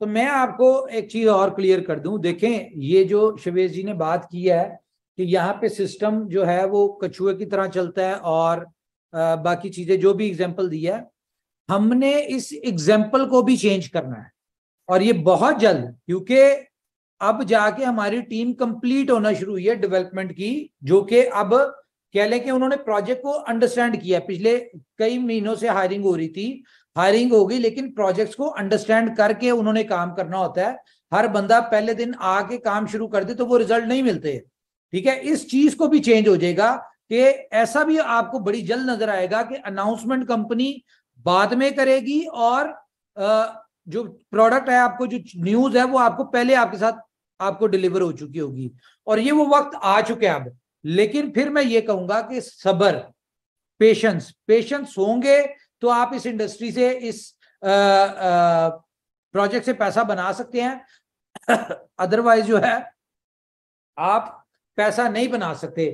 तो मैं आपको एक चीज और क्लियर कर दूं देखें ये जो शिवेश जी ने बात की है कि यहाँ पे सिस्टम जो है वो कछुए की तरह चलता है और बाकी चीजें जो भी एग्जाम्पल दिया है हमने इस एग्जाम्पल को भी चेंज करना है और ये बहुत जल्द क्योंकि अब जाके हमारी टीम कंप्लीट होना शुरू हुई है डेवलपमेंट की जो कि अब कह लें कि उन्होंने प्रोजेक्ट को अंडरस्टैंड किया पिछले कई महीनों से हायरिंग हो रही थी हायरिंग हो गई लेकिन प्रोजेक्ट्स को अंडरस्टैंड करके उन्होंने काम करना होता है हर बंदा पहले दिन आके काम शुरू कर दे तो वो रिजल्ट नहीं मिलते ठीक है इस चीज को भी चेंज हो जाएगा कि ऐसा भी आपको बड़ी जल्द नजर आएगा कि अनाउंसमेंट कंपनी बाद में करेगी और जो प्रोडक्ट है आपको जो न्यूज है वो आपको पहले आपके साथ आपको डिलीवर हो चुकी होगी और ये वो वक्त आ चुके हैं अब लेकिन फिर मैं ये कहूंगा कि सबर पेशेंस पेशेंस होंगे तो आप इस इंडस्ट्री से इस प्रोजेक्ट से पैसा बना सकते हैं अदरवाइज जो है आप पैसा नहीं बना सकते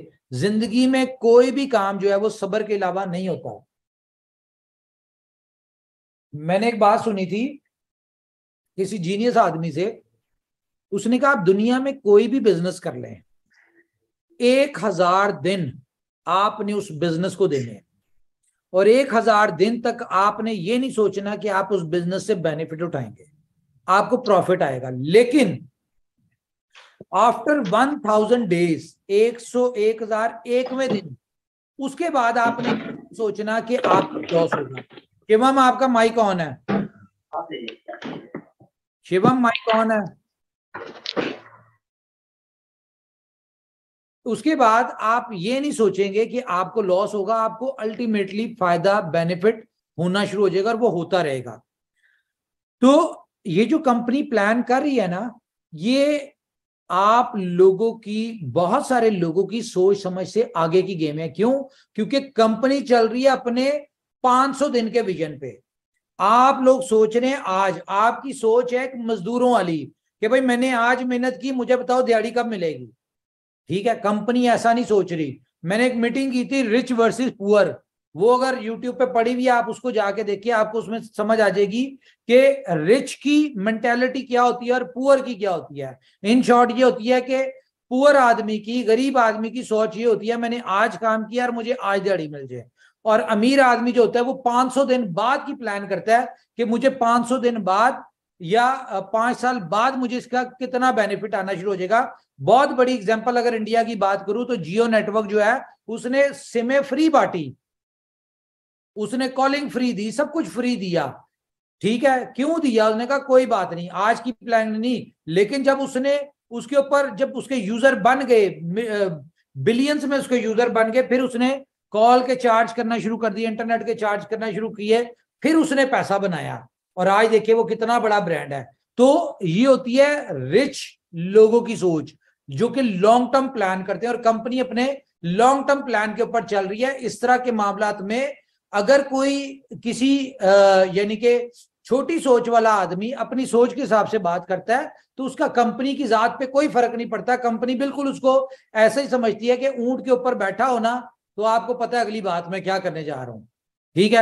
जिंदगी में कोई भी काम जो है वो सबर के अलावा नहीं होता मैंने एक बात सुनी थी किसी जीनियस आदमी से उसने कहा आप दुनिया में कोई भी बिजनेस कर लें एक हजार दिन आपने उस बिजनेस को देने हैं और एक हजार दिन तक आपने ये नहीं सोचना कि आप उस बिजनेस से बेनिफिट उठाएंगे आपको प्रॉफिट आएगा लेकिन आफ्टर वन थाउजेंड डेज एक सौ एक हजार एकवे दिन उसके बाद आपने सोचना कि आप लॉस होगा शिवम आपका माइक ऑन है शिवम माइक ऑन है उसके बाद आप ये नहीं सोचेंगे कि आपको लॉस होगा आपको अल्टीमेटली फायदा बेनिफिट होना शुरू हो जाएगा और वो होता रहेगा तो ये जो कंपनी प्लान कर रही है ना ये आप लोगों की बहुत सारे लोगों की सोच समझ से आगे की गेम है क्यों क्योंकि कंपनी चल रही है अपने 500 दिन के विजन पे आप लोग सोच रहे हैं आज आपकी सोच है मजदूरों वाली कि भाई मैंने आज मेहनत की मुझे बताओ दिहाड़ी कब मिलेगी ठीक है कंपनी ऐसा नहीं सोच रही मैंने एक मीटिंग की थी रिच वर्सेस पुअर वो अगर यूट्यूब पे पड़ी हुई है आप उसको जाके देखिए आपको उसमें समझ आ जाएगी कि रिच की मेंटेलिटी क्या होती है और पुअर की क्या होती है इन शॉर्ट ये होती है कि पुअर आदमी की गरीब आदमी की सोच ये होती है मैंने आज काम किया और मुझे आज दड़ी मिल जाए और अमीर आदमी जो होता है वो 500 दिन बाद की प्लान करता है कि मुझे 500 दिन बाद या पांच साल बाद मुझे इसका कितना बेनिफिट आना शुरू हो जाएगा बहुत बड़ी एग्जाम्पल अगर इंडिया की बात करूं तो जियो नेटवर्क जो है उसने सिमे फ्री बांटी उसने कॉलिंग फ्री दी सब कुछ फ्री दिया ठीक है क्यों दिया उसने कहा कोई बात नहीं आज की प्लान नहीं लेकिन जब उसने उसके ऊपर जब उसके यूजर बन गए बिलियंस में उसके यूजर बन गए फिर उसने कॉल के चार्ज करना शुरू कर दिए इंटरनेट के चार्ज करना शुरू किए फिर उसने पैसा बनाया और आज देखिए वो कितना बड़ा ब्रांड है तो ये होती है रिच लोगों की सोच जो कि लॉन्ग टर्म प्लान करते हैं और कंपनी अपने लॉन्ग टर्म प्लान के ऊपर चल रही है इस तरह के मामला में अगर कोई किसी यानी कि छोटी सोच वाला आदमी अपनी सोच के हिसाब से बात करता है तो उसका कंपनी की जात पे कोई फर्क नहीं पड़ता कंपनी बिल्कुल उसको ऐसे ही समझती है कि ऊंट के ऊपर बैठा होना तो आपको पता है अगली बात मैं क्या करने जा रहा हूं ठीक है